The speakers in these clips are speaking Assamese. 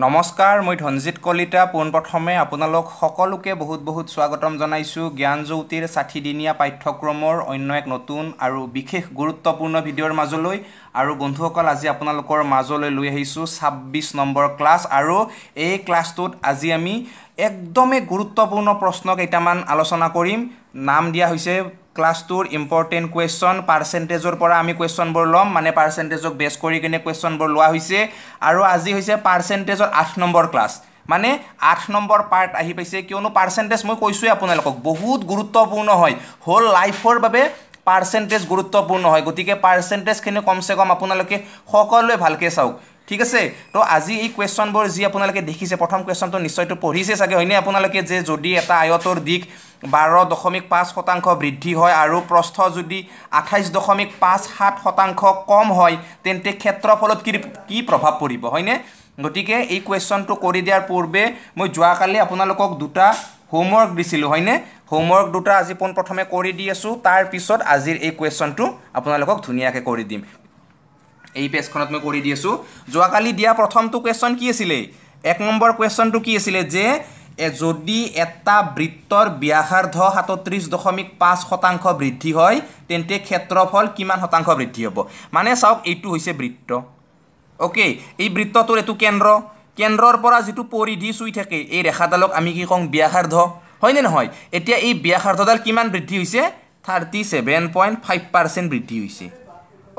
নমস্কাৰ মই ধনজিত কলিতা পোনপ্ৰথমে আপোনালোক সকলোকে বহুত বহুত স্বাগতম জনাইছোঁ জ্ঞানজ্যোতিৰ ষাঠিদিনীয়া পাঠ্যক্ৰমৰ অন্য এক নতুন আৰু বিশেষ গুৰুত্বপূৰ্ণ ভিডিঅ'ৰ মাজলৈ আৰু বন্ধুসকল আজি আপোনালোকৰ মাজলৈ লৈ আহিছোঁ ছাব্বিছ নম্বৰ ক্লাছ আৰু এই ক্লাছটোত আজি আমি একদমেই গুৰুত্বপূৰ্ণ প্ৰশ্ন কেইটামান আলোচনা কৰিম নাম দিয়া হৈছে ক্লাছটোৰ ইম্পৰ্টেণ্ট কুৱেশ্যন পাৰ্চেণ্টেজৰ পৰা আমি কুৱেশ্যনবোৰ ল'ম মানে পাৰ্চেণ্টেজক বেছ কৰি কিনে কুৱেশ্যনবোৰ লোৱা হৈছে আৰু আজি হৈছে পাৰ্চেণ্টেজৰ আঠ নম্বৰ ক্লাছ মানে আঠ নম্বৰ পাৰ্ট আহি পাইছে কিয়নো পাৰ্চেণ্টেজ মই কৈছোঁৱে আপোনালোকক বহুত গুৰুত্বপূৰ্ণ হয় হ'ল লাইফৰ বাবে পাৰ্চেণ্টেজ গুৰুত্বপূৰ্ণ হয় গতিকে পাৰ্চেণ্টেজখিনি কমচে কম আপোনালোকে সকলোৱে ভালকৈ চাওক ঠিক আছে তো আজি এই কুৱেশ্যনবোৰ যি আপোনালোকে দেখিছে প্ৰথম কুৱেশ্যনটো নিশ্চয়টো পঢ়িছে চাগে হয়নে আপোনালোকে যে যদি এটা আয়তৰ দিশ বাৰ দশমিক পাঁচ শতাংশ বৃদ্ধি হয় আৰু প্ৰস্থ যদি আঠাইছ দশমিক পাঁচ সাত শতাংশ কম হয় তেন্তে ক্ষেত্ৰফলত কি কি প্ৰভাৱ পৰিব হয়নে গতিকে এই কুৱেশ্যনটো কৰি দিয়াৰ পূৰ্বে মই যোৱাকালি আপোনালোকক দুটা হোমৱৰ্ক দিছিলোঁ হয়নে হোমৱৰ্ক দুটা আজি পোনপ্ৰথমে কৰি দি আছোঁ তাৰপিছত আজিৰ এই কুৱেশ্যনটো আপোনালোকক ধুনীয়াকৈ কৰি দিম এই পেজখনত মই কৰি দিছোঁ যোৱাকালি দিয়া প্ৰথমটো কুৱেশ্যন কি আছিলে এক নম্বৰ কুৱেশ্যনটো কি আছিলে যে যদি এটা বৃত্তৰ ব্যাসাৰ্ধ সাতত্ৰিছ দশমিক পাঁচ শতাংশ বৃদ্ধি হয় তেন্তে ক্ষেত্ৰফল কিমান শতাংশ বৃদ্ধি হ'ব মানে চাওক এইটো হৈছে বৃত্ত অ'কে এই বৃত্তটোৰ এইটো কেন্দ্ৰ কেন্দ্ৰৰ পৰা যিটো পৰিধি চুই থাকে এই ৰেখাডালক আমি কি কওঁ ব্যাসাৰ্ধ হয়নে নহয় এতিয়া এই ব্যাসাৰ্ধডাল কিমান বৃদ্ধি হৈছে thirty seven point five percent বৃদ্ধি হৈছে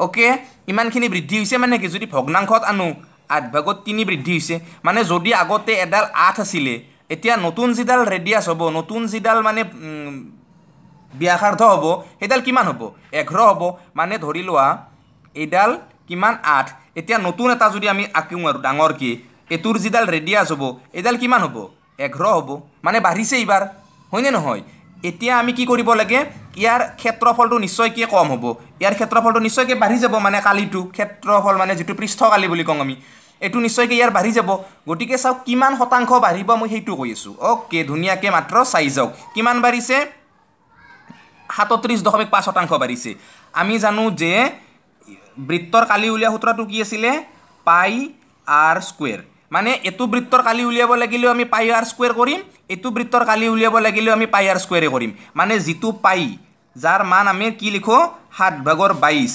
অ'কে ইমানখিনি বৃদ্ধি হৈছে মানে কি যদি ভগ্নাংশত আনো আঠ ভাগত তিনি বৃদ্ধি হৈছে মানে যদি আগতে এডাল আঠ আছিলে এতিয়া নতুন যিডাল ৰেডিয়াছ হ'ব নতুন যিডাল মানে ব্যাসাৰ্ধ হ'ব সেইডাল কিমান হ'ব এঘাৰ হ'ব মানে ধৰি লোৱা এইডাল কিমান আঠ এতিয়া নতুন এটা যদি আমি আঁকিও আৰু ডাঙৰকৈ এইটোৰ যিডাল ৰেডিয়াছ হ'ব এইডাল কিমান হ'ব এঘাৰ হ'ব মানে বাঢ়িছে এইবাৰ হয়নে নহয় এতিয়া আমি কি কৰিব লাগে ইয়াৰ ক্ষেত্ৰফলটো নিশ্চয়কৈ কম হ'ব ইয়াৰ ক্ষেত্ৰফলটো নিশ্চয়কৈ বাঢ়ি যাব মানে কালিটো ক্ষেত্ৰফল মানে যিটো পৃষ্ঠকালি বুলি কওঁ আমি এইটো নিশ্চয়কৈ ইয়াৰ বাঢ়ি যাব গতিকে চাওক কিমান শতাংশ বাঢ়িব মই সেইটো কৈ আছোঁ অ'কে ধুনীয়াকৈ মাত্ৰ চাই যাওক কিমান বাঢ়িছে সাতত্ৰিছ দশমিক পাঁচ শতাংশ বাঢ়িছে আমি জানো যে বৃত্তৰ কালি উলিয়া সূত্ৰটো কি আছিলে পাই আৰ স্কুৱেৰ মানে এইটো বৃত্তৰ কালি উলিয়াব লাগিলেও আমি পাই আৰ স্কুৱেৰ কৰিম এইটো বৃত্তৰ কালি উলিয়াব লাগিলেও আমি পাই আৰ স্কুৱেৰে কৰিম মানে যিটো পাই যাৰ মান আমি কি লিখোঁ সাত ভাগৰ বাইছ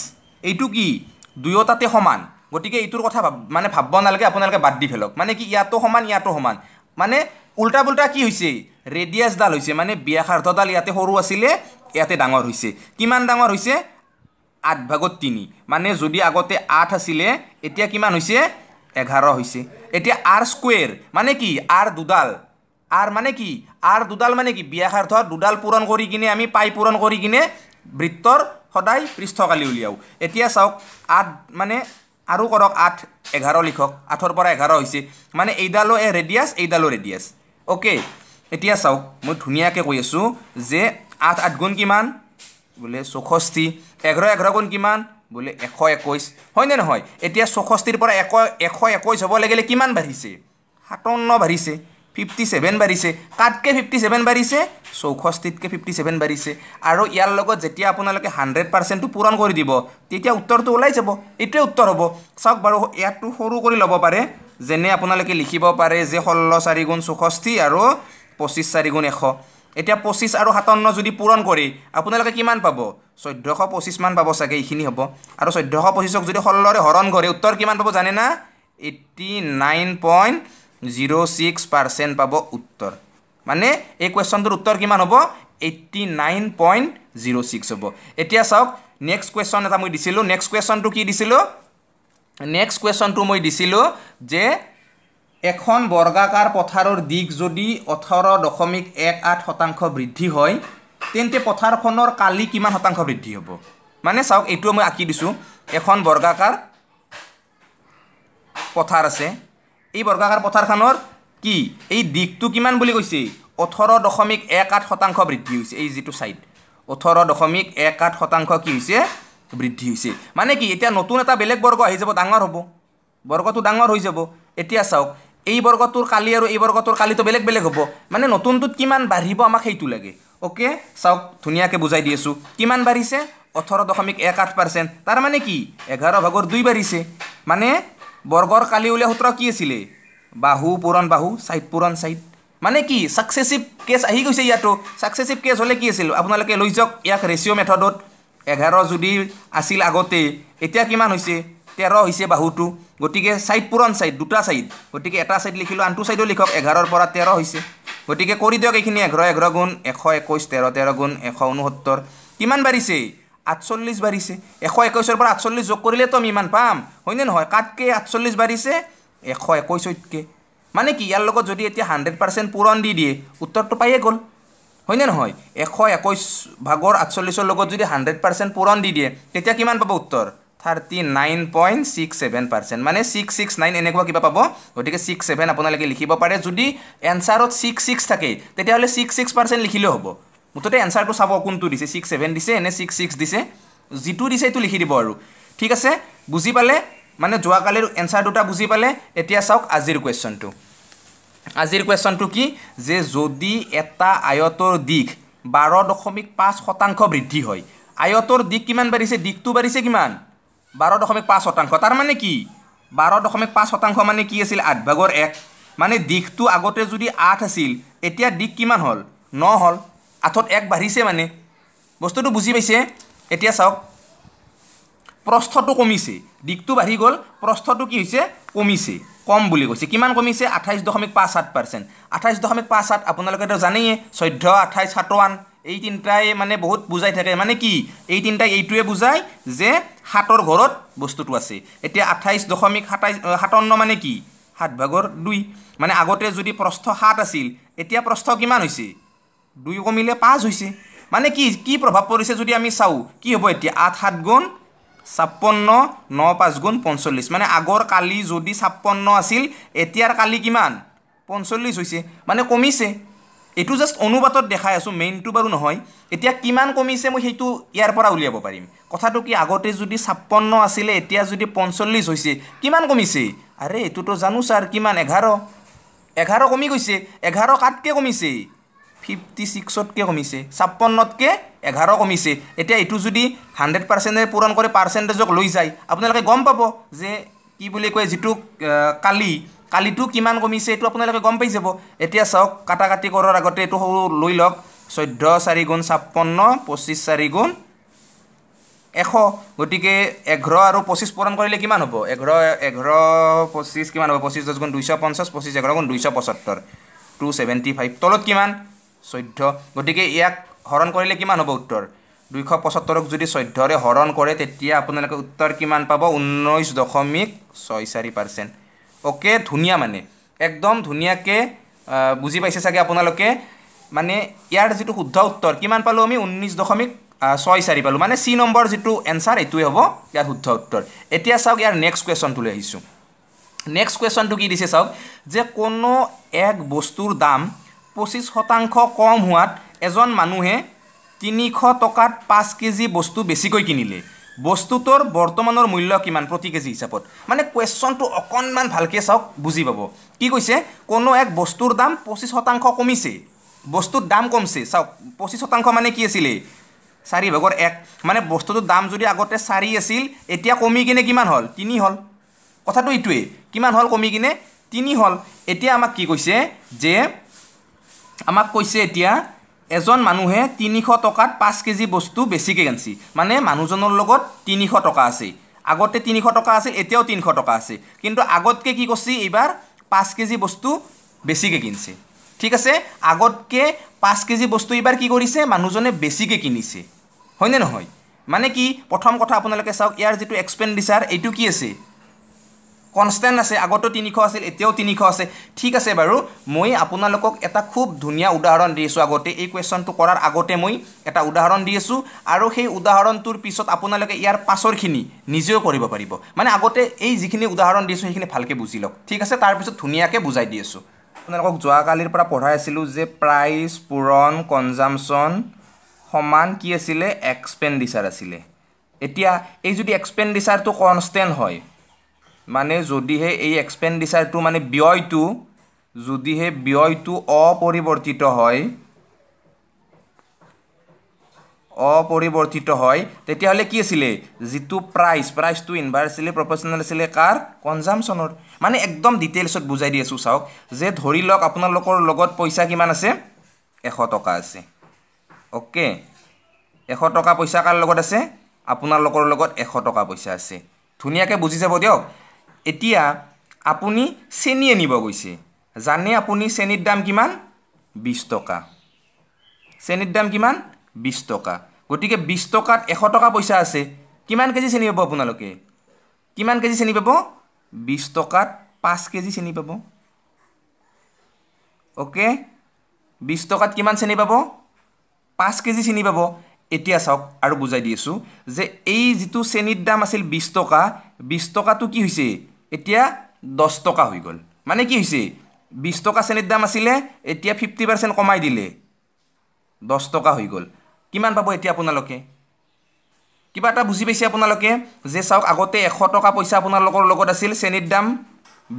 এইটো কি দুয়োটাতে সমান গতিকে এইটোৰ কথা ভাব মানে ভাবিব নালাগে আপোনালোকে বাদ দি ফেলক মানে কি ইয়াতো সমান ইয়াতো সমান মানে উল্টা পুল্টা কি হৈছে ৰেডিয়াছডাল হৈছে মানে ব্যাসাৰ্ধডাল ইয়াতে সৰু আছিলে ইয়াতে ডাঙৰ হৈছে কিমান ডাঙৰ হৈছে আঠ ভাগত তিনি মানে যদি আগতে আঠ আছিলে এতিয়া কিমান হৈছে এঘাৰ হৈছে এতিয়া আৰ স্কুৱেৰ মানে কি আৰ দুডাল আৰ মানে কি আৰ দুডাল মানে কি ব্যাসাৰ্ধ দুডাল পূৰণ কৰি কিনে আমি পাই পূৰণ কৰি কিনে বৃত্তৰ সদায় পৃষ্ঠকালি উলিয়াওঁ এতিয়া চাওক আঠ মানে আৰু কৰক আঠ এঘাৰ লিখক আঠৰ পৰা এঘাৰ হৈছে মানে এইডালো এ ৰেডিয়াছ এইডালো ৰেডিয়াছ অ'কে এতিয়া চাওক মই ধুনীয়াকৈ কৈ আছোঁ যে আঠ আঠ গুণ কিমান বোলে চৌষষ্ঠি এঘাৰ এঘাৰ গুণ কিমান বোলে এশ একৈছ হয়নে নহয় এতিয়া চৌষষ্ঠিৰ পৰা এশ এশ একৈছ হ'ব লাগিলে কিমান বাঢ়িছে সাতাৱন্ন বাঢ়িছে ফিফটি ছেভেন বাঢ়িছে কাতকৈ ফিফটি ছেভেন বাঢ়িছে চৌষষ্ঠিতকৈ ফিফটি ছেভেন বাঢ়িছে আৰু ইয়াৰ লগত যেতিয়া আপোনালোকে হাণ্ড্ৰেড পাৰ্চেণ্টটো পূৰণ কৰি দিব তেতিয়া উত্তৰটো ওলাই যাব এইটোৱে উত্তৰ হ'ব চাওক বাৰু ইয়াতটো সৰু কৰি ল'ব পাৰে যেনে আপোনালোকে লিখিব পাৰে যে ষোল্ল চাৰিগুণ চৌষষ্ঠি আৰু পঁচিছ চাৰিগুণ এশ এতিয়া পঁচিছ আৰু সাতাৱন্ন যদি পূৰণ কৰি আপোনালোকে কিমান পাব চৈধ্যশ পঁচিছমান পাব চাগে এইখিনি হ'ব আৰু চৈধ্যশ পঁচিছক যদি ষোল্লৰে হৰণ কৰে উত্তৰ কিমান পাব জানে না eighty nine point zero' six percent পাব উত্তৰ মানে এই কুৱেশ্যনটোৰ উত্তৰ কিমান হ'ব eighty nine point zero' six হ'ব এতিয়া চাওক নেক্সট কুৱেশ্যন এটা মই দিছিলোঁ নেক্সট কুৱেশ্যনটো কি দিছিলোঁ নেক্সট কুৱেশ্যনটো মই দিছিলোঁ যে এখন বৰ্গাকাৰ পথাৰৰ দিশ যদি ওঠৰ দশমিক এক আঠ শতাংশ বৃদ্ধি হয় তেন্তে পথাৰখনৰ কালি কিমান শতাংশ বৃদ্ধি হ'ব মানে চাওক এইটো মই আঁকি দিছোঁ এখন বৰ্গাকাৰ পথাৰ আছে এই বৰ্গাকাৰ পথাৰখনৰ কি এই দিশটো কিমান বুলি কৈছে ওঠৰ দশমিক এক আঠ শতাংশ বৃদ্ধি হৈছে এই যিটো ছাইড ওঠৰ দশমিক এক আঠ শতাংশ কি হৈছে বৃদ্ধি হৈছে মানে কি এতিয়া নতুন এটা বেলেগ বৰ্গ আহি যাব ডাঙৰ হ'ব বৰ্গটো ডাঙৰ হৈ যাব এতিয়া চাওক এই বৰ্গটোৰ কালি আৰু এই বৰ্গটোৰ কালিতো বেলেগ বেলেগ হ'ব মানে নতুনটোত কিমান বাঢ়িব আমাক সেইটো লাগে অ'কে চাওক ধুনীয়াকৈ বুজাই দি আছোঁ কিমান বাঢ়িছে ওঠৰ দশমিক এক আঠ পাৰ্চেণ্ট তাৰমানে কি এঘাৰ ভাগৰ দুই বাঢ়িছে মানে বৰ্গৰ কালি উলিয়া সোতৰ কি আছিলে বাহু পুৰণ বাহু চাইড পুৰণ চাইড মানে কি ছাকচেছিভ কেছ আহি গৈছে ইয়াতো ছাকচেছিভ কেছ হ'লে কি আছিল আপোনালোকে লৈ যাওক ইয়াক ৰেচিঅ' মেথডত এঘাৰ যদি আছিল আগতে এতিয়া কিমান হৈছে তেৰ হৈছে বাহুটো গতিকে চাইড পুৰণ চাইড দুটা চাইড গতিকে এটা চাইড লিখিলোঁ আনটো চাইডো লিখক এঘাৰৰ পৰা তেৰ হৈছে গতিকে কৰি দিয়ক এইখিনি এঘাৰ এঘাৰ গুণ এশ একৈছ তেৰ তেৰ গুণ এশ ঊনসত্তৰ কিমান বাঢ়িছে আঠচল্লিছ বাঢ়িছে এশ একৈছৰ পৰা আঠচল্লিছ যোগ কৰিলেতো আমি ইমান পাম হয়নে নহয় কাতকৈ আঠচল্লিছ বাঢ়িছে এশ একৈছতকৈ মানে কি ইয়াৰ লগত যদি এতিয়া হাণ্ড্ৰেড পাৰ্চেণ্ট পূৰণ দি দিয়ে উত্তৰটো পায়েই গ'ল হয়নে নহয় এশ একৈছ ভাগৰ আঠচল্লিছৰ লগত যদি হাণ্ড্ৰেড পাৰ্চেণ্ট পূৰণ দি দিয়ে তেতিয়া কিমান পাব উত্তৰ thirty nine point six seven percent মানে ছিক্স ছিক্স নাইন এনেকুৱা কিবা পাব গতিকে ছিক্স ছেভেন আপোনালোকে লিখিব পাৰে যদি এনচাৰত ছিক্স ছিক্স থাকে তেতিয়াহ'লে ছিক্স ছিক্স পাৰ্চেণ্ট লিখিলেও হ'ব মুঠতে এনচাৰটো চাব কোনটো দিছে ছিক্স ছেভেন দিছে এনে ছিক্স ছিক্স দিছে যিটো দিছে সেইটো লিখি দিব আৰু ঠিক আছে বুজি পালে মানে যোৱাকালিৰ এনচাৰ দুটা বুজি পালে এতিয়া চাওক আজিৰ কুৱেশ্যনটো আজিৰ কুৱেশ্যনটো কি যে যদি এটা আয়তৰ দিশ বাৰ দশমিক পাঁচ শতাংশ বৃদ্ধি হয় আয়তৰ দিশ কিমান বাঢ়িছে দিশটো বাঢ়িছে কিমান বাৰ দশমিক পাঁচ শতাংশ তাৰমানে কি বাৰ দশমিক পাঁচ শতাংশ মানে কি আছিল আঠভাগৰ এক মানে দিশটো আগতে যদি আঠ আছিল এতিয়া দিশ কিমান হ'ল ন হ'ল আঠত এক বাঢ়িছে মানে বস্তুটো বুজি পাইছে এতিয়া চাওক প্ৰস্থটো কমিছে দিশটো বাঢ়ি গ'ল প্ৰস্থটো কি হৈছে কমিছে কম বুলি কৈছে কিমান কমিছে আঠাইছ দশমিক পাঁচ সাত পাৰ্চেণ্ট আঠাইছ দশমিক পাঁচ সাত আপোনালোকেতো জানেই চৈধ্য আঠাইছ সাতৱান্ন এই তিনিটাই মানে বহুত বুজাই থাকে মানে কি এই তিনিটাই এইটোৱে বুজায় যে সাতৰ ঘৰত বস্তুটো আছে এতিয়া আঠাইছ দশমিক সাতাইছ সাতাৱন্ন মানে কি সাত ভাগৰ দুই মানে আগতে যদি প্ৰস্থ সাত আছিল এতিয়া প্ৰস্থ কিমান হৈছে দুই কমিলে পাঁচ হৈছে মানে কি কি প্ৰভাৱ পৰিছে যদি আমি চাওঁ কি হ'ব এতিয়া আঠ সাত গুণ ছাপন্ন ন পাঁচ গুণ পঞ্চল্লিছ মানে আগৰ কালি যদি ছাপন্ন আছিল এতিয়াৰ কালি কিমান পঞ্চল্লিছ হৈছে মানে কমিছে এইটো জাষ্ট অনুপাতত দেখাই আছোঁ মেইনটো বাৰু নহয় এতিয়া কিমান কমিছে মই সেইটো ইয়াৰ পৰা উলিয়াব পাৰিম কথাটো কি আগতে যদি ছাপন্ন আছিলে এতিয়া যদি পঞ্চল্লিছ হৈছে কিমান কমিছে আৰে এইটোতো জানো ছাৰ কিমান এঘাৰ এঘাৰ কমি গৈছে এঘাৰ কাতকৈ কমিছে ফিফটি ছিক্সতকৈ কমিছে ছাপন্নতকৈ এঘাৰ কমিছে এতিয়া এইটো যদি হাণ্ড্ৰেড পাৰ্চেণ্টেজ পূৰণ কৰি পাৰ্চেণ্টেজক লৈ যায় আপোনালোকে গম পাব যে কি বুলি কয় যিটো কালি কালিটো কিমান কমিছে এইটো আপোনালোকে গম পাই যাব এতিয়া চাওক কাটি কৰাৰ আগতে এইটো সৰু লৈ লওক চৈধ্য চাৰি গুণ ছাপন্ন পঁচিছ চাৰি এশ গতিকে এঘাৰ আৰু পঁচিছ পূৰণ কৰিলে কিমান হ'ব এঘাৰ এঘাৰ পঁচিছ কিমান হ'ব পঁচিছ দহ গুণ দুইশ পঞ্চাছ পঁচিছ এঘাৰ দুইশ পঁচত্তৰ টু ছেভেণ্টি ফাইভ তলত কিমান চৈধ্য গতিকে ইয়াক হৰণ কৰিলে কিমান হ'ব উত্তৰ দুইশ পঁচত্তৰক যদি চৈধ্যৰে হৰণ কৰে তেতিয়া আপোনালোকে উত্তৰ কিমান পাব ঊনৈছ দশমিক ছয় চাৰি পাৰ্চেণ্ট অ'কে ধুনীয়া মানে একদম ধুনীয়াকৈ বুজি পাইছে চাগে আপোনালোকে মানে ইয়াৰ যিটো শুদ্ধ উত্তৰ কিমান পালোঁ আমি ঊনৈছ দশমিক ছয় চাৰি পালোঁ মানে চি নম্বৰ যিটো এনচাৰ এইটোৱে হ'ব ইয়াৰ শুদ্ধ উত্তৰ এতিয়া চাওক ইয়াৰ নেক্সট কুৱেশ্যনটোলৈ আহিছোঁ নেক্সট কুৱেশ্যনটো কি দিছে চাওক যে কোনো এক বস্তুৰ দাম পঁচিছ শতাংশ কম হোৱাত এজন মানুহে তিনিশ টকাত পাঁচ কেজি বস্তু বেছিকৈ কিনিলে বস্তুটোৰ বৰ্তমানৰ মূল্য কিমান প্ৰতি কেজি হিচাপত মানে কুৱেশ্যনটো অকণমান ভালকৈ চাওক বুজি পাব কি কৈছে কোনো এক বস্তুৰ দাম পঁচিছ শতাংশ কমিছে বস্তুৰ দাম কমছে চাওক পঁচিছ শতাংশ মানে কি আছিলে চাৰি ভাগৰ এক মানে বস্তুটোৰ দাম যদি আগতে চাৰি আছিল এতিয়া কমি কিনে কিমান হ'ল তিনি হ'ল কথাটো এইটোৱেই কিমান হ'ল কমি কিনে তিনি হ'ল এতিয়া আমাক কি কৈছে যে আমাক কৈছে এতিয়া এজন মানুহে তিনিশ টকাত পাঁচ কেজি বস্তু বেছিকৈ কিনিছে মানে মানুহজনৰ লগত তিনিশ টকা আছে আগতে তিনিশ টকা আছিল এতিয়াও তিনিশ টকা আছে কিন্তু আগতকৈ কি কৰিছে এইবাৰ পাঁচ কেজি বস্তু বেছিকৈ কিনিছে ঠিক আছে আগতকৈ পাঁচ কেজি বস্তু এইবাৰ কি কৰিছে মানুহজনে বেছিকৈ কিনিছে হয়নে নহয় মানে কি প্ৰথম কথা আপোনালোকে চাওক ইয়াৰ যিটো এক্সপেণ্ডিচাৰ এইটো কি আছে কনষ্টেণ্ট আছে আগতেও তিনিশ আছিল এতিয়াও তিনিশ আছে ঠিক আছে বাৰু মই আপোনালোকক এটা খুব ধুনীয়া উদাহৰণ দি আছোঁ আগতে এই কুৱেশ্যনটো কৰাৰ আগতে মই এটা উদাহৰণ দি আছোঁ আৰু সেই উদাহৰণটোৰ পিছত আপোনালোকে ইয়াৰ পাছৰখিনি নিজেও কৰিব পাৰিব মানে আগতে এই যিখিনি উদাহৰণ দিছোঁ সেইখিনি ভালকৈ বুজি লওক ঠিক আছে তাৰপিছত ধুনীয়াকৈ বুজাই দি আছোঁ আপোনালোকক যোৱাকালিৰ পৰা পঢ়াই আছিলোঁ যে প্ৰাইচ পূৰণ কনজামচন সমান কি আছিলে এক্সপেণ্ডিচাৰ আছিলে এতিয়া এই যদি এক্সপেণ্ডিচাৰটো কনষ্টেণ্ট হয় মানে যদিহে এই এক্সপেণ্ডিচাৰটো মানে ব্যয়টো যদিহে ব্যয়টো অপৰিৱৰ্তিত হয় অপৰিৱৰ্তিত হয় তেতিয়াহ'লে কি আছিলে যিটো প্ৰাইচ প্ৰাইচটো ইনভাৰ্চিলি প্ৰফেচনেল আছিলে কাৰ কনজামশ্যনৰ মানে একদম ডিটেইলছত বুজাই দি আছোঁ চাওক যে ধৰি লওক আপোনালোকৰ লগত পইচা কিমান আছে এশ টকা আছে অ'কে এশ টকা পইচা কাৰ লগত আছে আপোনালোকৰ লগত এশ টকা পইচা আছে ধুনীয়াকৈ বুজি যাব দিয়ক এতিয়া আপুনি চেনি আনিব গৈছে জানে আপুনি চেনিৰ দাম কিমান বিছ টকা চেনিৰ দাম কিমান বিছ টকা গতিকে বিছ টকাত এশ টকা পইচা আছে কিমান কেজি চেনি পাব আপোনালোকে কিমান কেজি চেনি পাব বিছ টকাত পাঁচ কেজি চেনি পাব অ'কে বিছ টকাত কিমান চেনি পাব পাঁচ কেজি চেনি পাব এতিয়া চাওক আৰু বুজাই দি আছোঁ যে এই যিটো চেনিৰ দাম আছিল বিছ টকা বিছ টকাটো কি হৈছে এতিয়া দহ টকা হৈ গ'ল মানে কি হৈছে বিছ টকা চেনীৰ দাম আছিলে এতিয়া ফিফটি পাৰ্চেণ্ট কমাই দিলে দহ টকা হৈ গ'ল কিমান পাব এতিয়া আপোনালোকে কিবা এটা বুজি পাইছে আপোনালোকে যে চাওক আগতে এশ টকা পইচা আপোনালোকৰ লগত আছিল চেনীৰ দাম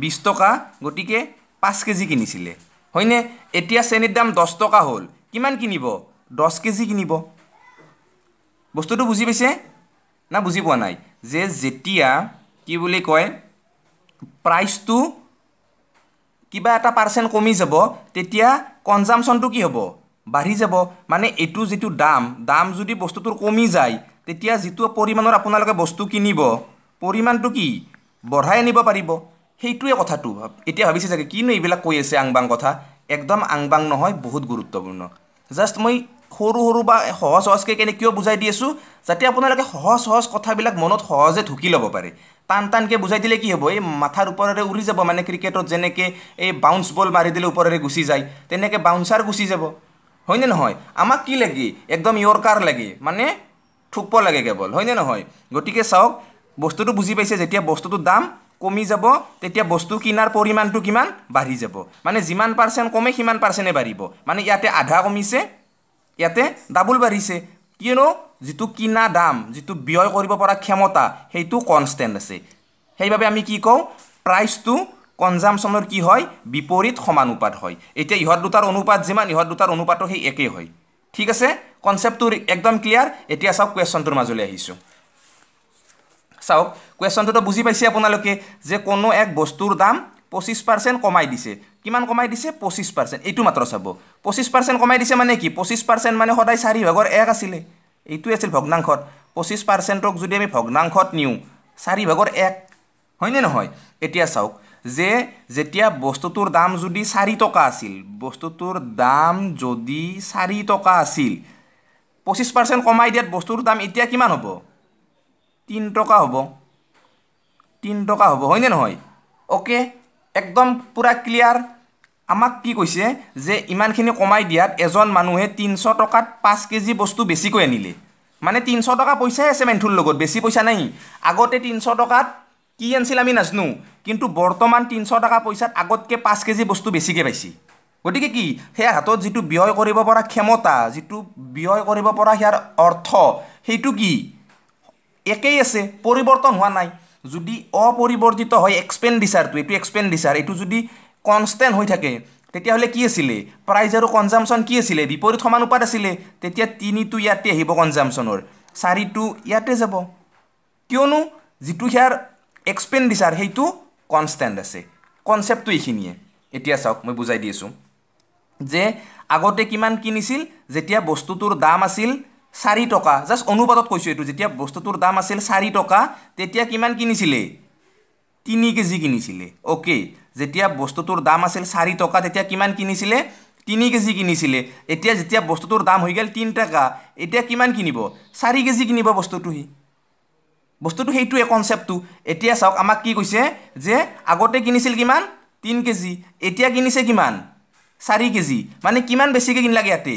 বিছ টকা গতিকে পাঁচ কেজি কিনিছিলে হয়নে এতিয়া চেনীৰ দাম দহ টকা হ'ল কিমান কিনিব দহ কেজি কিনিব বস্তুটো বুজি পাইছে না বুজি পোৱা নাই যে যেতিয়া কি বুলি কয় প্ৰাইচটো কিবা এটা পাৰ্চেণ্ট কমি যাব তেতিয়া কনজামশ্যনটো কি হ'ব বাঢ়ি যাব মানে এইটো যিটো দাম দাম যদি বস্তুটোৰ কমি যায় তেতিয়া যিটো পৰিমাণৰ আপোনালোকে বস্তু কিনিব পৰিমাণটো কি বঢ়াই আনিব পাৰিব সেইটোৱে কথাটো এতিয়া ভাবিছে চাগে কিনো এইবিলাক কৈ আছে আংবাং কথা একদম আংবাং নহয় বহুত গুৰুত্বপূৰ্ণ জাষ্ট মই সৰু সৰু বা সহজ সহজকৈ কেনে কিয় বুজাই দি আছোঁ যাতে আপোনালোকে সহজ সহজ কথাবিলাক মনত সহজে ঢুকি ল'ব পাৰে টান টানকৈ বুজাই দিলে কি হ'ব এই মাথাৰ ওপৰেৰে উৰি যাব মানে ক্ৰিকেটত যেনেকৈ এই বাউন্স বল মাৰি দিলে ওপৰেৰে গুচি যায় তেনেকৈ বাউন্সাৰ গুচি যাব হয়নে নহয় আমাক কি লাগে একদম ইয়ৰকাৰ লাগে মানে থুপ লাগে কেৱল হয়নে নহয় গতিকে চাওক বস্তুটো বুজি পাইছে যেতিয়া বস্তুটোৰ দাম কমি যাব তেতিয়া বস্তু কিনাৰ পৰিমাণটো কিমান বাঢ়ি যাব মানে যিমান পাৰ্চেণ্ট কমে সিমান পাৰ্চেণ্টে বাঢ়িব মানে ইয়াতে আধা কমিছে ইয়াতে ডাবল বাঢ়িছে কিয়নো যিটো কিনা দাম যিটো ব্যয় কৰিব পৰা ক্ষমতা সেইটো কনষ্টেণ্ট আছে সেইবাবে আমি কি কওঁ প্ৰাইচটো কনজামশ্যনৰ কি হয় বিপৰীত সমানুপাত হয় এতিয়া ইহঁত দুটাৰ অনুপাত যিমান ইহঁত দুটাৰ অনুপাতো সেই একেই হয় ঠিক আছে কনচেপ্টটো একদম ক্লিয়াৰ এতিয়া চাওক কুৱেশ্যনটোৰ মাজলৈ আহিছোঁ চাওক কুৱেশ্যনটোতো বুজি পাইছে আপোনালোকে যে কোনো এক বস্তুৰ দাম পঁচিছ পাৰ্চেণ্ট কমাই দিছে কিমান কমাই দিছে পঁচিছ পাৰ্চেণ্ট এইটো মাত্ৰ চাব পঁচিছ পাৰ্চেণ্ট কমাই দিছে মানে কি পঁচিছ পাৰ্চেণ্ট মানে সদায় চাৰি ভাগৰ এক আছিলে এইটোৱে আছিল ভগ্নাংশত পঁচিছ পাৰ্চেণ্টক যদি আমি ভগ্নাংশত নিওঁ চাৰি ভাগৰ এক হয়নে নহয় এতিয়া চাওক যে যেতিয়া বস্তুটোৰ দাম যদি চাৰি টকা আছিল বস্তুটোৰ দাম যদি চাৰি টকা আছিল পঁচিছ পাৰ্চেণ্ট কমাই দিয়াত বস্তুৰ দাম এতিয়া কিমান হ'ব তিনি টকা হ'ব তিনি টকা হ'ব হয়নে নহয় অ'কে একদম পুৰা ক্লিয়াৰ আমাক কি কৈছে যে ইমানখিনি কমাই দিয়াত এজন মানুহে তিনিশ টকাত পাঁচ কেজি বস্তু বেছিকৈ আনিলে মানে তিনিশ টকা পইচাই আছে মেণ্ঠুৰ লগত বেছি পইচা নাই আগতে তিনিশ টকাত কি আনিছিল আমি নাজানো কিন্তু বৰ্তমান তিনিশ টকা পইচাত আগতকৈ পাঁচ কেজি বস্তু বেছিকৈ পাইছে গতিকে কি সেয়া হাতত যিটো ব্যয় কৰিব পৰা ক্ষমতা যিটো ব্যয় কৰিব পৰা সেয়াৰ অৰ্থ সেইটো কি একেই আছে পৰিৱৰ্তন হোৱা নাই যদি অপৰিৱৰ্তিত হয় এক্সপেণ্ডিচাৰটো এইটো এক্সপেণ্ডিচাৰ এইটো যদি কনষ্টেণ্ট হৈ থাকে তেতিয়াহ'লে কি আছিলে প্ৰাইজ আৰু কনজামশ্যন কি আছিলে বিপৰীত সমানুপাত আছিলে তেতিয়া তিনিটো ইয়াতে আহিব কনজামশ্যনৰ চাৰিটো ইয়াতে যাব কিয়নো যিটো সেয়াৰ এক্সপেণ্ডিচাৰ সেইটো কনষ্টেণ্ট আছে কনচেপ্টটো এইখিনিয়ে এতিয়া চাওক মই বুজাই দি আছোঁ যে আগতে কিমান কিনিছিল যেতিয়া বস্তুটোৰ দাম আছিল চাৰি টকা জাষ্ট অনুপাতত কৈছোঁ এইটো যেতিয়া বস্তুটোৰ দাম আছিল চাৰি টকা তেতিয়া কিমান কিনিছিলে তিনি কেজি কিনিছিলে অ'কে যেতিয়া বস্তুটোৰ দাম আছিল চাৰি টকা তেতিয়া কিমান কিনিছিলে তিনি কেজি কিনিছিলে এতিয়া যেতিয়া বস্তুটোৰ দাম হৈ গ'ল তিনি টকা এতিয়া কিমান কিনিব চাৰি কেজি কিনিব বস্তুটো সি বস্তুটো সেইটোৱে কনচেপ্টটো এতিয়া চাওক আমাক কি কৈছে যে আগতে কিনিছিল কিমান তিনি কেজি এতিয়া কিনিছে কিমান চাৰি কেজি মানে কিমান বেছিকৈ কিনি লাগে ইয়াতে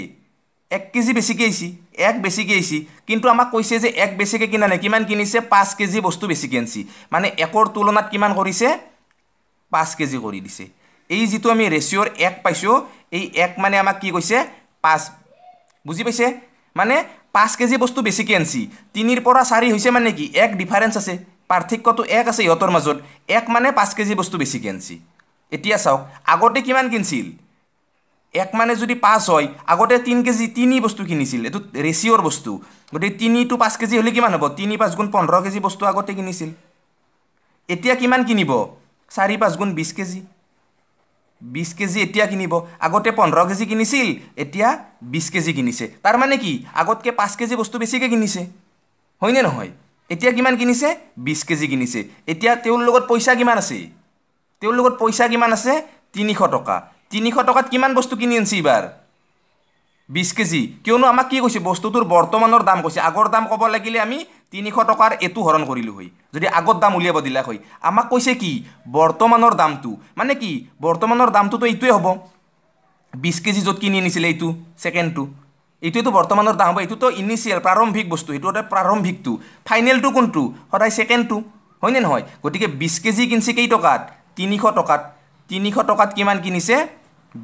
এক কেজি বেছিকৈ আহিছে এক বেছিকৈ আহিছে কিন্তু আমাক কৈছে যে এক বেছিকৈ কিনা নাই কিমান কিনিছে পাঁচ কেজি বস্তু বেছিকৈ আনিছে মানে একৰ তুলনাত কিমান কৰিছে পাঁচ কেজি কৰি দিছে এই যিটো আমি ৰেচিঅ'ৰ এক পাইছোঁ এই এক মানে আমাক কি কৈছে পাঁচ বুজি পাইছে মানে পাঁচ কেজি বস্তু বেছিকৈ আনিছে তিনিৰ পৰা চাৰি হৈছে মানে কি এক ডিফাৰেঞ্চ আছে পাৰ্থক্যটো এক আছে সিহঁতৰ মাজত এক মানে পাঁচ কেজি বস্তু বেছিকৈ আনিছে এতিয়া চাওক আগতে কিমান কিনিছিল এক মানে যদি পাঁচ হয় আগতে তিনি কেজি তিনি বস্তু কিনিছিল এইটো ৰেচিঅ'ৰ বস্তু গতিকে তিনিটো পাঁচ কেজি হ'লে কিমান হ'ব তিনি পাঁচ গুণ পোন্ধৰ কেজি বস্তু আগতে কিনিছিল এতিয়া কিমান কিনিব চাৰি পাঁচ গুণ বিছ কেজি বিছ কেজি এতিয়া কিনিব আগতে পোন্ধৰ কেজি কিনিছিল এতিয়া বিছ কেজি কিনিছে তাৰমানে কি আগতকৈ পাঁচ কেজি বস্তু বেছিকৈ কিনিছে হয়নে নহয় এতিয়া কিমান কিনিছে বিছ কেজি কিনিছে এতিয়া তেওঁৰ লগত পইচা কিমান আছে তেওঁৰ লগত পইচা কিমান আছে তিনিশ টকা তিনিশ টকাত কিমান বস্তু কিনি আনিছে এইবাৰ বিছ কেজি কিয়নো আমাক কি কৈছে বস্তুটোৰ বৰ্তমানৰ দাম কৈছে আগৰ দাম ক'ব লাগিলে আমি তিনিশ টকাৰ এইটো হৰণ কৰিলোঁ হয় যদি আগত দাম উলিয়াব দিলা হয় আমাক কৈছে কি বৰ্তমানৰ দামটো মানে কি বৰ্তমানৰ দামটোতো এইটোৱে হ'ব বিছ কেজি য'ত কিনি আনিছিলে এইটো ছেকেণ্ডটো এইটোৱেতো বৰ্তমানৰ দাম হ'ব এইটোতো ইনিচিয়েল প্ৰাৰম্ভিক বস্তু সেইটো এটা প্ৰাৰম্ভিকটো ফাইনেলটো কোনটো সদায় ছেকেণ্ডটো হয়নে নহয় গতিকে বিছ কেজি কিনিছে কেই টকাত তিনিশ টকাত তিনিশ টকাত কিমান কিনিছে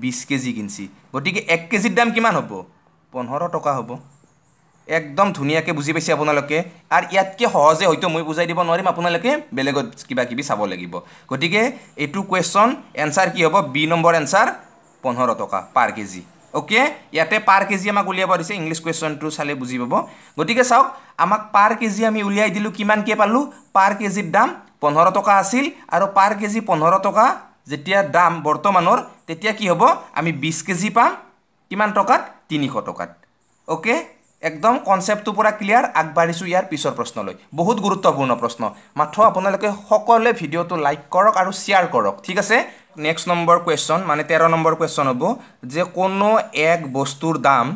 বিছ কেজি কিনছি গতিকে এক কেজিৰ দাম কিমান হ'ব পোন্ধৰ টকা হ'ব একদম ধুনীয়াকৈ বুজি পাইছে আপোনালোকে আৰু ইয়াতকৈ সহজে হয়তো মই বুজাই দিব নোৱাৰিম আপোনালোকে বেলেগত কিবাকিবি চাব লাগিব গতিকে এইটো কুৱেশ্যন এনচাৰ কি হ'ব বি নম্বৰ এনচাৰ পোন্ধৰ টকা পাৰ কেজি অ'কে ইয়াতে পাৰ কেজি আমাক উলিয়াব দিছে ইংলিছ কুৱেশ্যনটো চালে বুজি পাব গতিকে চাওক আমাক পাৰ কেজি আমি উলিয়াই দিলোঁ কিমানকৈ পালোঁ পাৰ কেজিৰ দাম পোন্ধৰ টকা আছিল আৰু পাৰ কেজি পোন্ধৰ টকা যেতিয়া দাম বৰ্তমানৰ তেতিয়া কি হ'ব আমি বিছ কেজি পাম কিমান টকাত তিনিশ টকাত অ'কে একদম কনচেপ্টটো পূৰা ক্লিয়াৰ আগবাঢ়িছোঁ ইয়াৰ পিছৰ প্ৰশ্নলৈ বহুত গুৰুত্বপূৰ্ণ প্ৰশ্ন মাথো আপোনালোকে সকলোৱে ভিডিঅ'টো লাইক কৰক আৰু শ্বেয়াৰ কৰক ঠিক আছে নেক্সট নম্বৰ কুৱেশ্যন মানে তেৰ নম্বৰ কুৱেশ্যন হ'ব যে কোনো এক বস্তুৰ দাম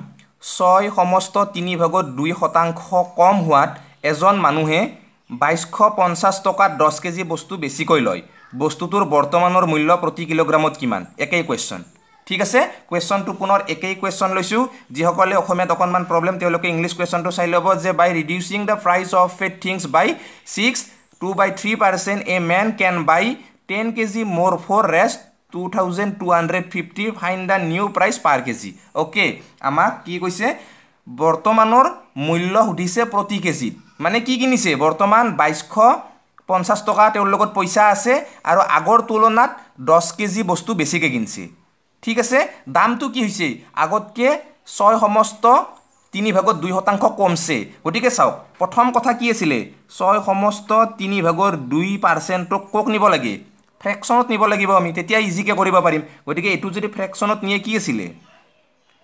ছয় সমস্ত তিনি ভাগত দুই শতাংশ কম হোৱাত এজন মানুহে বাইছশ পঞ্চাছ টকাত দহ কেজি বস্তু বেছিকৈ লয় বস্তুটোৰ বৰ্তমানৰ মূল্য প্ৰতি কিলোগ্ৰামত কিমান একেই কুৱেশ্যন ঠিক আছে কুৱেশ্যনটো পুনৰ একেই কুৱেশ্যন লৈছোঁ যিসকলে অসমীয়াত অকণমান প্ৰব্লেম তেওঁলোকে ইংলিছ কুৱেশ্যনটো চাই ল'ব যে by reducing the price of a things by six two by three percent a man can buy ten kg g more for rest two thousand two hundred fifty find the new price per kg g okay আমাক কি কৈছে বৰ্তমানৰ মূল্য সুধিছে প্ৰতি কেজিত মানে কি কিনিছে বৰ্তমান বাইছশ পঞ্চাছ টকা তেওঁৰ লগত পইচা আছে আৰু আগৰ তুলনাত দহ কেজি বস্তু বেছিকৈ কিনিছে ঠিক আছে দামটো কি হৈছে আগতকৈ ছয় সমস্ত তিনি ভাগত দুই শতাংশ কমছে গতিকে চাওক প্ৰথম কথা কি আছিলে ছয় সমস্ত তিনি ভাগৰ দুই পাৰ্চেণ্টক ক'ক নিব লাগে ফ্ৰেকশ্যনত নিব লাগিব আমি তেতিয়া ইজিকৈ কৰিব পাৰিম গতিকে এইটো যদি ফ্ৰেকশ্যনত নিয়ে কি আছিলে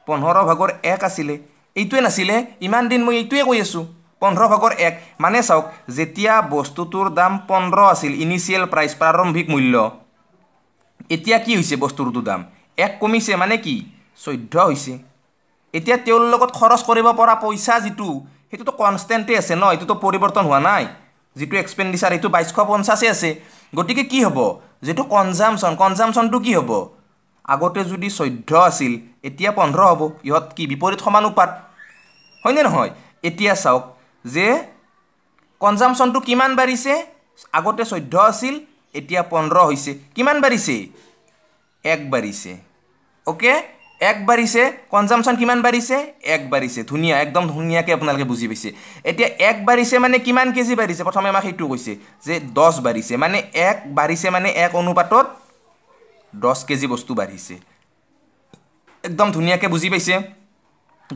পোন্ধৰ ভাগৰ এক আছিলে এইটোৱে নাছিলে ইমান দিন মই এইটোৱে কৈ আছোঁ পোন্ধৰ ভাগৰ এক মানে চাওক যেতিয়া বস্তুটোৰ দাম পোন্ধৰ আছিল ইনিচিয়েল প্ৰাইচ প্ৰাৰম্ভিক মূল্য এতিয়া কি হৈছে বস্তুটোৰ দাম এক কমিছে মানে কি চৈধ্য হৈছে এতিয়া তেওঁৰ লগত খৰচ কৰিব পৰা পইচা যিটো সেইটোতো কনষ্টেণ্টে আছে ন এইটোতো পৰিৱৰ্তন হোৱা নাই যিটো এক্সপেণ্ডিচাৰ সেইটো বাইছশ পঞ্চাছেই আছে গতিকে কি হ'ব যিটো কনজামশ্যন কনজামশ্যনটো কি হ'ব আগতে যদি চৈধ্য আছিল এতিয়া পোন্ধৰ হ'ব ইহঁত কি বিপৰীত সমানুপাত হয়নে নহয় এতিয়া চাওক যে কনজামশ্যনটো কিমান বাঢ়িছে আগতে চৈধ্য আছিল এতিয়া পোন্ধৰ হৈছে কিমান বাঢ়িছে এক বাঢ়িছে অ'কে এক বাঢ়িছে কনজামশ্যন কিমান বাঢ়িছে এক বাঢ়িছে ধুনীয়া একদম ধুনীয়াকৈ আপোনালোকে বুজি পাইছে এতিয়া এক বাঢ়িছে মানে কিমান কেজি বাঢ়িছে প্ৰথমে আমাক সেইটো কৈছে যে দহ বাঢ়িছে মানে এক বাঢ়িছে মানে এক অনুপাতত দহ কেজি বস্তু বাঢ়িছে একদম ধুনীয়াকৈ বুজি পাইছে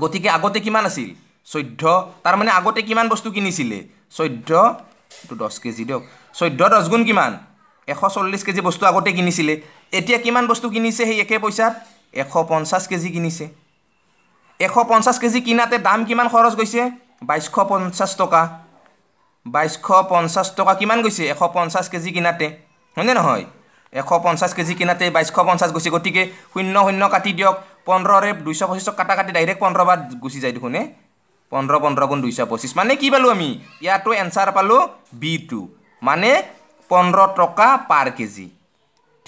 গতিকে আগতে কিমান আছিল চৈধ্য তাৰমানে আগতে কিমান বস্তু কিনিছিলে চৈধ্য এইটো দহ কেজি দিয়ক চৈধ্য দহ গুণ কিমান এশ চল্লিছ কেজি বস্তু আগতে কিনিছিলে এতিয়া কিমান বস্তু কিনিছে সেই একে পইচাত এশ পঞ্চাছ কেজি কিনিছে এশ পঞ্চাছ কেজি কিনাতে দাম কিমান খৰচ গৈছে বাইছশ পঞ্চাছ টকা বাইছশ পঞ্চাছ টকা কিমান গৈছে এশ পঞ্চাছ কেজি কিনাতে হয়নে নহয় এশ পঞ্চাছ কেজি কিনাতে বাইছশ পঞ্চাছ গৈছে গতিকে শূন্য শূন্য কাটি দিয়ক পোন্ধৰৰে দুইশ পঁচিছশ কাটা কাটি ডাইৰেক্ট পোন্ধৰ বাৰ গুচি যায় দেখোন পোন্ধৰ পোন্ধৰ গুণ দুইশ পঁচিছ মানে কি পালোঁ আমি ইয়াতো এনচাৰ পালোঁ বি টু মানে পোন্ধৰ টকা পাৰ কেজি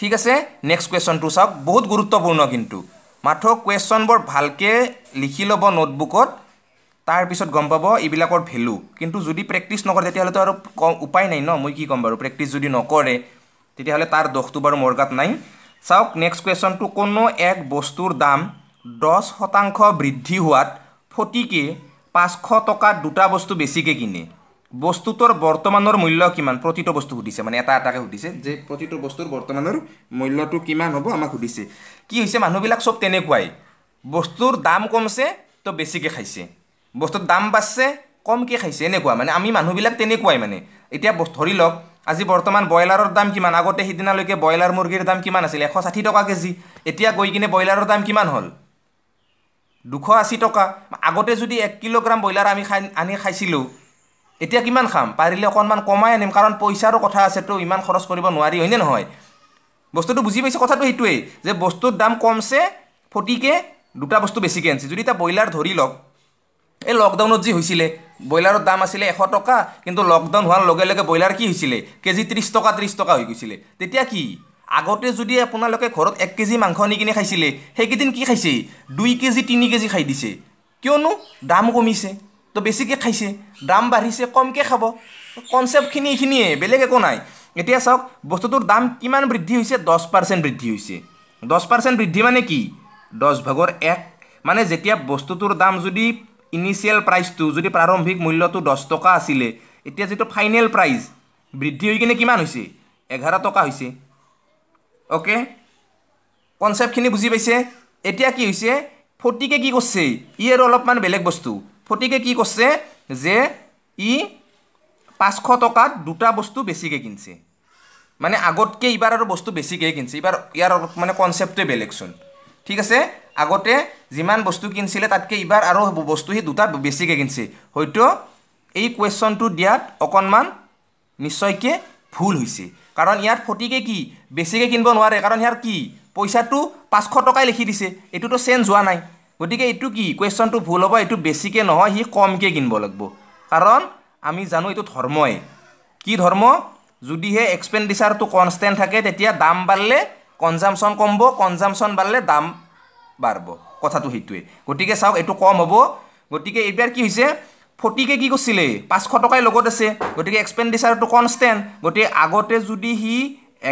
ঠিক আছে নেক্সট কুৱেশ্যনটো চাওক বহুত গুৰুত্বপূৰ্ণ কিন্তু মাথো কুৱেশ্যনবোৰ ভালকৈ লিখি ল'ব নোটবুকত তাৰপিছত গম পাব এইবিলাকৰ ভেলু কিন্তু যদি প্ৰেক্টিচ নকৰে তেতিয়াহ'লেতো আৰু ক উপায় নাই ন মই কি ক'ম বাৰু প্ৰেক্টিচ যদি নকৰে তেতিয়াহ'লে তাৰ দোষটো বাৰু মোৰ গাত নাই চাওক নেক্সট কুৱেশ্যনটো কোনো এক বস্তুৰ দাম দহ শতাংশ বৃদ্ধি হোৱাত ফটিকে পাঁচশ টকা দুটা বস্তু বেছিকৈ কিনে বস্তুটোৰ বৰ্তমানৰ মূল্য কিমান প্ৰতিটো বস্তু সুধিছে মানে এটা এটাকৈ সুধিছে যে প্ৰতিটো বস্তুৰ বৰ্তমানৰ মূল্যটো কিমান হ'ব আমাক সুধিছে কি হৈছে মানুহবিলাক চব তেনেকুৱাই বস্তুৰ দাম কমছে তো বেছিকৈ খাইছে বস্তুৰ দাম বাঢ়িছে কমকৈ খাইছে এনেকুৱা মানে আমি মানুহবিলাক তেনেকুৱাই মানে এতিয়া ধৰি লওক আজি বৰ্তমান ব্ৰইলাৰৰ দাম কিমান আগতে সেইদিনালৈকে ব্ৰইলাৰ মুৰ্গীৰ দাম কিমান আছিল এশ ষাঠি টকা কেজি এতিয়া গৈ কিনে ব্ৰইলাৰৰ দাম কিমান হ'ল দুশ আশী টকা আগতে যদি এক কিলোগ্ৰাম ব্ৰইলাৰ আমি খাই আনি খাইছিলোঁ এতিয়া কিমান খাম পাৰিলে অকণমান কমাই আনিম কাৰণ পইচাৰো কথা আছেতো ইমান খৰচ কৰিব নোৱাৰি হয়নে নহয় বস্তুটো বুজি পাইছে কথাটো সেইটোৱেই যে বস্তুৰ দাম কমছে ফটিকে দুটা বস্তু বেছিকৈ আনিছে যদি এতিয়া ব্ৰইলাৰ ধৰি লওক এই লকডাউনত যি হৈছিলে ব্ৰইলাৰৰ দাম আছিলে এশ টকা কিন্তু লকডাউন হোৱাৰ লগে লগে ব্ৰইলাৰ কি হৈছিলে কেজি ত্ৰিছ টকা ত্ৰিছ টকা হৈ গৈছিলে তেতিয়া কি আগতে যদি আপোনালোকে ঘৰত এক কেজি মাংস আনি কিনে খাইছিলে সেইকেইদিন কি খাইছে দুই কেজি তিনি কেজি খাই দিছে কিয়নো দাম কমিছে তো বেছিকৈ খাইছে দাম বাঢ়িছে কমকৈ খাব কনচেপ্টখিনি এইখিনিয়ে বেলেগ একো নাই এতিয়া চাওক বস্তুটোৰ দাম কিমান বৃদ্ধি হৈছে দহ পাৰ্চেণ্ট বৃদ্ধি হৈছে দহ পাৰ্চেণ্ট বৃদ্ধি মানে কি দহ ভাগৰ এক মানে যেতিয়া বস্তুটোৰ দাম যদি ইনিচিয়েল প্ৰাইচটো যদি প্ৰাৰম্ভিক মূল্যটো দহ টকা আছিলে এতিয়া যিটো ফাইনেল প্ৰাইজ বৃদ্ধি হৈ কিনে কিমান হৈছে এঘাৰ টকা হৈছে অ'কে কনচেপ্টখিনি বুজি পাইছে এতিয়া কি হৈছে ফটিকে কি কৰিছে ই আৰু অলপমান বেলেগ বস্তু ফটিকে কি কৰিছে যে ই পাঁচশ টকাত দুটা বস্তু বেছিকৈ কিনিছে মানে আগতকৈ এইবাৰ আৰু বস্তু বেছিকৈ কিনিছে এইবাৰ ইয়াৰ মানে কনচেপ্টটোৱে বেলেগচোন ঠিক আছে আগতে যিমান বস্তু কিনিছিলে তাতকৈ এইবাৰ আৰু বস্তু সেই দুটা বেছিকৈ কিনিছে হয়তো এই কুৱেশ্যনটো দিয়াত অকণমান নিশ্চয়কৈ ভুল হৈছে কাৰণ ইয়াত ফটিকে কি বেছিকৈ কিনিব নোৱাৰে কাৰণ ইয়াৰ কি পইচাটো পাঁচশ টকাই লিখি দিছে এইটোতো চেঞ্জ হোৱা নাই গতিকে এইটো কি কুৱেশ্যনটো ভুল হ'ব এইটো বেছিকৈ নহয় সি কমকৈ কিনিব লাগিব কাৰণ আমি জানো এইটো ধৰ্মই কি ধৰ্ম যদিহে এক্সপেণ্ডিচাৰটো কনষ্টেণ্ট থাকে তেতিয়া দাম বাঢ়িলে কনজামশ্যন কমব কনজামশ্যন বাঢ়িলে দাম বাঢ়িব কথাটো সেইটোৱে গতিকে চাওক এইটো কম হ'ব গতিকে এইবাৰ কি হৈছে ফটিকে কি কৈছিলে পাঁচশ টকাই লগত আছে গতিকে এক্সপেণ্ডিচাৰটো কনষ্টেণ্ট গতিকে আগতে যদি সি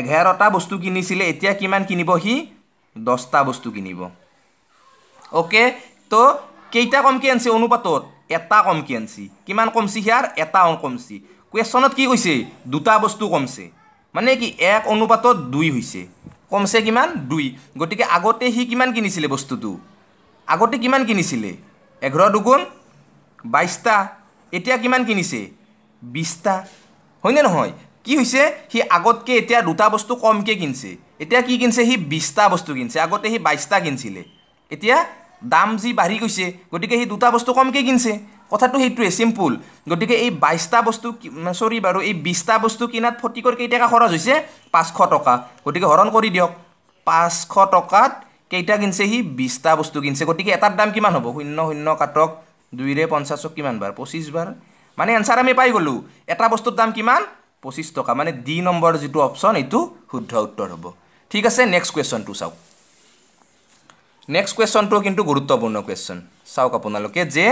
এঘাৰটা বস্তু কিনিছিলে এতিয়া কিমান কিনিব সি দহটা বস্তু কিনিব অ'কে তো কেইটা কমকৈ আনিছে অনুপাতত এটা কমকৈ আনিছে কিমান কমছি সিয়াৰ এটা কমছি কুৱেশ্যনত কি কৈছে দুটা বস্তু কমছে মানে কি এক অনুপাতত দুই হৈছে কমছে কিমান দুই গতিকে আগতে সি কিমান কিনিছিলে বস্তুটো আগতে কিমান কিনিছিলে এঘাৰ দুগুণ বাইছটা এতিয়া কিমান কিনিছে বিছটা হয়নে নহয় কি হৈছে সি আগতকৈ এতিয়া দুটা বস্তু কমকৈ কিনিছে এতিয়া কি কিনিছে সি বিছটা বস্তু কিনিছে আগতে সি বাইছটা কিনিছিলে এতিয়া দাম যি বাঢ়ি গৈছে গতিকে সি দুটা বস্তু কমকৈ কিনিছে কথাটো সেইটোৱে চিম্পুল গতিকে এই বাইছটা বস্তু চৰি বাৰু এই বিছটা বস্তু কিনাত ফটিকৰ কেইটকা খৰচ হৈছে পাঁচশ টকা গতিকে হৰণ কৰি দিয়ক পাঁচশ টকাত কেইটা কিনিছে সি বিছটা বস্তু কিনিছে গতিকে এটাৰ দাম কিমান হ'ব শূন্য শূন্য কাটক দুইৰে পঞ্চাছক কিমান বাৰ পঁচিছ বাৰ মানে এনচাৰ আমি পাই গ'লোঁ এটা বস্তুৰ দাম কিমান পঁচিছ টকা মানে ডি নম্বৰ যিটো অপশ্যন এইটো শুদ্ধ উত্তৰ হ'ব ঠিক আছে নেক্সট কুৱেশ্যনটো চাওক নেক্সট কুৱেশ্যনটো কিন্তু গুৰুত্বপূৰ্ণ কুৱেশ্যন চাওক আপোনালোকে যে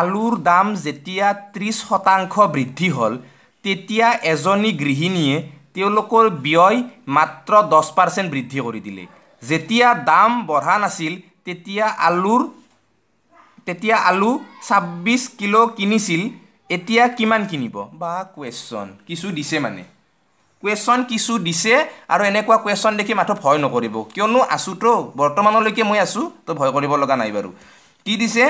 আলুৰ দাম যেতিয়া ত্ৰিছ শতাংশ বৃদ্ধি হ'ল তেতিয়া এজনী গৃহিণীয়ে তেওঁলোকৰ ব্যয় মাত্ৰ দহ পাৰ্চেণ্ট বৃদ্ধি কৰি দিলে যেতিয়া দাম বঢ়া নাছিল তেতিয়া আলুৰ তেতিয়া আলু ছাব্বিছ কিলো কিনিছিল এতিয়া কিমান কিনিব বা কুৱেশ্যন কিছু দিছে মানে কুৱেশ্যন কিছু দিছে আৰু এনেকুৱা কুৱেশ্যন দেখি মাথো ভয় নকৰিব কিয়নো আছোঁতো বৰ্তমানলৈকে মই আছোঁ তো ভয় কৰিব লগা নাই বাৰু কি দিছে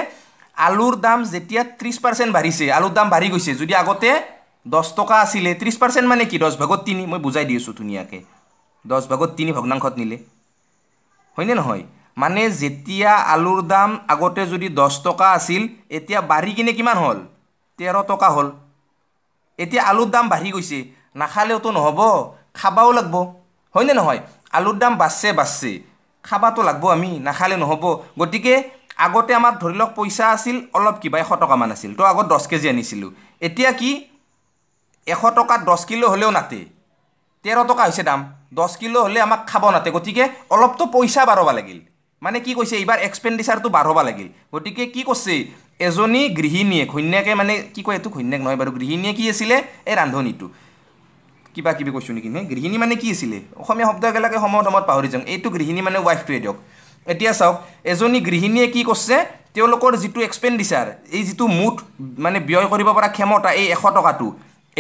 আলুৰ দাম যেতিয়া ত্ৰিছ পাৰ্চেণ্ট বাঢ়িছে আলুৰ দাম বাঢ়ি গৈছে যদি আগতে দহ টকা আছিলে ত্ৰিছ পাৰ্চেণ্ট মানে কি দহ ভাগত তিনি মই বুজাই দি আছোঁ ধুনীয়াকৈ দহ ভাগত তিনি ভগ্নাংশত নিলে হয়নে নহয় মানে যেতিয়া আলুৰ দাম আগতে যদি দহ টকা আছিল এতিয়া বাঢ়ি কিনে কিমান হ'ল তেৰ টকা হ'ল এতিয়া আলুৰ দাম বাঢ়ি গৈছে নাখালেওতো নহ'ব খাবাও লাগিব হয়নে নহয় আলুৰ দাম বাচছে বাচছে খাবাতো লাগিব আমি নাখালে নহ'ব গতিকে আগতে আমাৰ ধৰি লওক পইচা আছিল অলপ কিবা এশ টকামান আছিল তো আগত দহ কেজি আনিছিলোঁ এতিয়া কি এশ টকা দহ কিলো হ'লেও নাতে তেৰ টকা হৈছে দাম দহ কিলো হ'লে আমাক খাব নাতে গতিকে অলপতো পইচা বাঢ়াব লাগিল মানে কি কৈছে এইবাৰ এক্সপেণ্ডিচাৰটো বাঢ়াব লাগিল গতিকে কি কৈছে এজনী গৃহিণীয়ে ঘৈণীয়াকে মানে কি কয় এইটো ঘৈণীয়াক নহয় বাৰু গৃহিণীয়ে কি আছিলে এই ৰান্ধনিটো কিবা কিবি কৈছোঁ নেকি নে গৃহিণী মানে কি আছিলে অসমীয়া শব্দবিলাকে সময়ত সময়ত পাহৰি যাওঁ এইটো গৃহিণী মানে ৱাইফটোৱে দিয়ক এতিয়া চাওক এজনী গৃহিণীয়ে কি কৰিছে তেওঁলোকৰ যিটো এক্সপেণ্ডিচাৰ এই যিটো মুঠ মানে ব্যয় কৰিব পৰা ক্ষমতা এই এশ টকাটো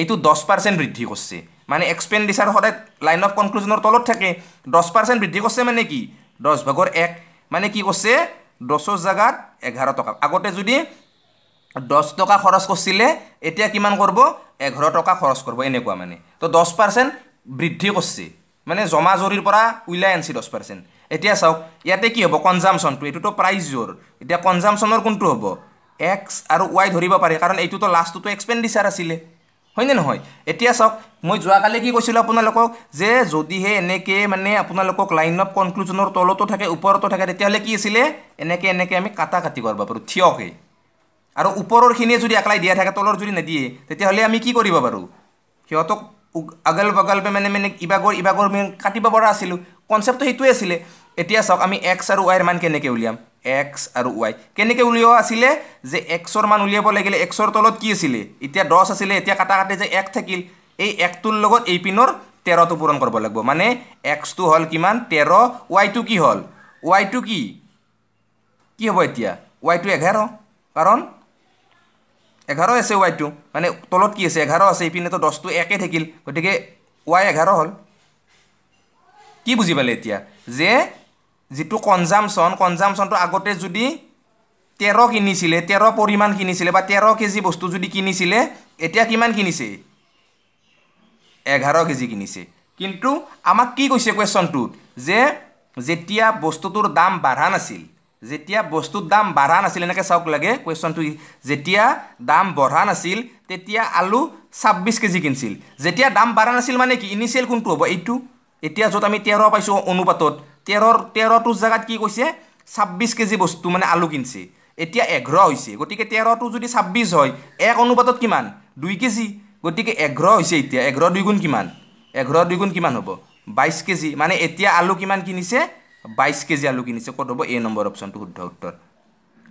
এইটো দহ পাৰ্চেণ্ট বৃদ্ধি কৰিছে মানে এক্সপেণ্ডিচাৰ সদায় লাইন অফ কনক্লুজনৰ তলত থাকে দহ পাৰ্চেণ্ট বৃদ্ধি কৰিছে মানে কি দহ ভাগৰ এক মানে কি কৈছে দহৰ জেগাত এঘাৰ টকা আগতে যদি দহ টকা খৰচ কৰিছিলে এতিয়া কিমান কৰিব এঘাৰ টকা খৰচ কৰিব এনেকুৱা মানে তো দহ পাৰ্চেণ্ট বৃদ্ধি কৰিছে মানে জমা জৰিৰ পৰা উলিয়াই আনিছে দহ পাৰ্চেণ্ট এতিয়া চাওক ইয়াতে কি হ'ব কনজামশ্যনটো এইটোতো প্ৰাইজ জোৰ এতিয়া কনজামশ্যনৰ কোনটো হ'ব এক্স আৰু ৱাই ধৰিব পাৰি কাৰণ এইটোতো লাষ্টটোতো এক্সপেণ্ডিচাৰ আছিলে হয়নে নহয় এতিয়া চাওক মই যোৱাকালি কি কৈছিলোঁ আপোনালোকক যে যদিহে এনেকৈ মানে আপোনালোকক লাইন অফ কনক্লুজনৰ তলতো থাকে ওপৰতো থাকে তেতিয়াহ'লে কি আছিলে এনেকৈ এনেকৈ আমি কাটা কাটি কৰিব পাৰোঁ থিয়কে আৰু ওপৰৰখিনিয়ে যদি একলাই দিয়া থাকে তলৰ যদি নিদিয়ে তেতিয়াহ'লে আমি কি কৰিব পাৰোঁ সিহঁতক আগল বগল মানে মানে ইবাগৰ ইভাগৰ কাটিব পৰা আছিলোঁ কনচেপ্টটো সেইটোৱে আছিলে এতিয়া চাওক আমি এক্স আৰু ৱাইৰ মান কেনেকৈ উলিয়াম এক্স আৰু ওয়াই কেনকে উলিয়া আছিলে যে এক্সর মান উলিয়াব লাগিল এক্সর তলত কি আসে এটা দশ আসে কাটা কাটি যে এক থাকিল এই একটুর লগত এই পিনের তেরত পূৰণ কৰিব লাগিব মানে এক্স তো হল কিমান তের ওয়াই টু কি হল ওয়াই টু কি কি হব এতিয়া ওয়াই টু এগারো কারণ এগারো আছে ওয়াই টু মানে তলত কি আছে এগারো আছে এইপিনে তো দশটো একে থাকিল গতিকে ওয়াই এগারো হল কি বুঝি পালে এতিয়া যে যিটো কনজামশ্যন কনজামশ্যনটো আগতে যদি তেৰ কিনিছিলে তেৰ পৰিমাণ কিনিছিলে বা তেৰ কেজি বস্তু যদি কিনিছিলে এতিয়া কিমান কিনিছে এঘাৰ কেজি কিনিছে কিন্তু আমাক কি কৈছে কুৱেশ্যনটোত যে যেতিয়া বস্তুটোৰ দাম বাঢ়া নাছিল যেতিয়া বস্তুৰ দাম বাঢ়া নাছিল এনেকৈ চাওক লাগে কুৱেশ্যনটো যেতিয়া দাম বঢ়া নাছিল তেতিয়া আলু ছাব্বিছ কেজি কিনিছিল যেতিয়া দাম বাঢ়া নাছিল মানে কি ইনিচিয়েল কোনটো হ'ব এইটো এতিয়া য'ত আমি তেৰ পাইছোঁ অনুপাতত তেৰৰ তেৰটো জেগাত কি কৈছে ছাব্বিছ কেজি বস্তু মানে আলু কিনিছে এতিয়া এঘ্ৰ হৈছে গতিকে তেৰটো যদি ছাব্বিছ হয় এক অনুপাতত কিমান দুই কেজি গতিকে এঘাৰ হৈছে এতিয়া এঘাৰ দুইগুণ কিমান এঘাৰ দুইগুণ কিমান হ'ব বাইছ কেজি মানে এতিয়া আলু কিমান কিনিছে বাইছ কেজি আলু কিনিছে ক'ত হ'ব এই নম্বৰ অপশ্যনটো শুদ্ধ উত্তৰ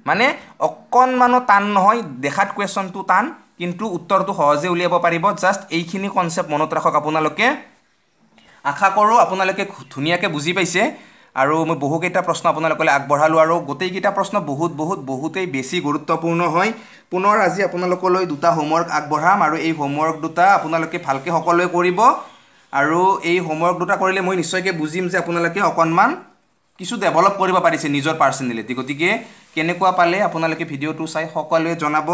মানে অকণমানো টান নহয় দেখাত কুৱেশ্যনটো টান কিন্তু উত্তৰটো সহজে উলিয়াব পাৰিব জাষ্ট এইখিনি কনচেপ্ট মনত ৰাখক আপোনালোকে আশা কৰোঁ আপোনালোকে ধুনীয়াকৈ বুজি পাইছে আৰু মই বহুকেইটা প্ৰশ্ন আপোনালোকলৈ আগবঢ়ালোঁ আৰু গোটেইকেইটা প্ৰশ্ন বহুত বহুত বহুতেই বেছি গুৰুত্বপূৰ্ণ হয় পুনৰ আজি আপোনালোকলৈ দুটা হোমৱৰ্ক আগবঢ়াম আৰু এই হোমৱৰ্ক দুটা আপোনালোকে ভালকৈ সকলোৱে কৰিব আৰু এই হোমৱৰ্ক দুটা কৰিলে মই নিশ্চয়কৈ বুজিম যে আপোনালোকে অকণমান কিছু ডেভেলপ কৰিব পাৰিছে নিজৰ পাৰ্চনেলিটি গতিকে কেনেকুৱা পালে আপোনালোকে ভিডিঅ'টো চাই সকলোৱে জনাব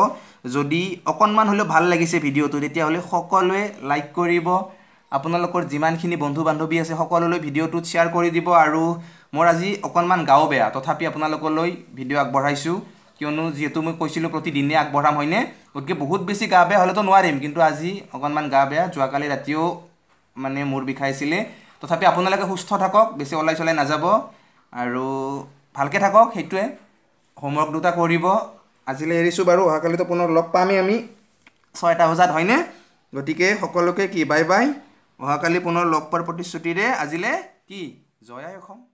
যদি অকণমান হ'লেও ভাল লাগিছে ভিডিঅ'টো তেতিয়াহ'লে সকলোৱে লাইক কৰিব আপোনালোকৰ যিমানখিনি বন্ধু বান্ধৱী আছে সকলোলৈ ভিডিঅ'টোত শ্বেয়াৰ কৰি দিব আৰু মোৰ আজি অকণমান গাঁও বেয়া তথাপি আপোনালোকলৈ ভিডিঅ' আগবঢ়াইছোঁ কিয়নো যিহেতু মই কৈছিলোঁ প্ৰতিদিনে আগবঢ়াম হয়নে গতিকে বহুত বেছি গা বেয়া হ'লেতো নোৱাৰিম কিন্তু আজি অকণমান গা বেয়া যোৱাকালি ৰাতিও মানে মূৰ বিষাইছিলে তথাপি আপোনালোকে সুস্থ থাকক বেছি ওলাই চলাই নাযাব আৰু ভালকৈ থাকক সেইটোৱে হোমৱৰ্ক দুটা কৰিব আজিলৈ এৰিছোঁ বাৰু অহাকালিতো পুনৰ লগ পামেই আমি ছয়টা বজাত হয়নে গতিকে সকলোকে কি বাই বাই অহাকালি পুনৰ লগ পোৱাৰ প্ৰতিশ্ৰুতিৰে আজিলৈ কি জয় আই অসম